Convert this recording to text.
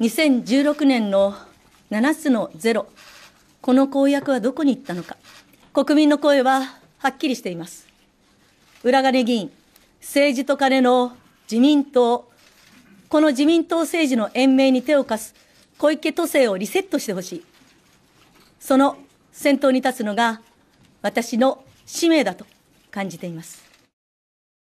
2016年の7つのゼロ、この公約はどこに行ったのか、国民の声ははっきりしています。裏金議員、政治と金の自民党、この自民党政治の延命に手を貸す小池都政をリセットしてほしい。その先頭に立つのが私の使命だと感じています。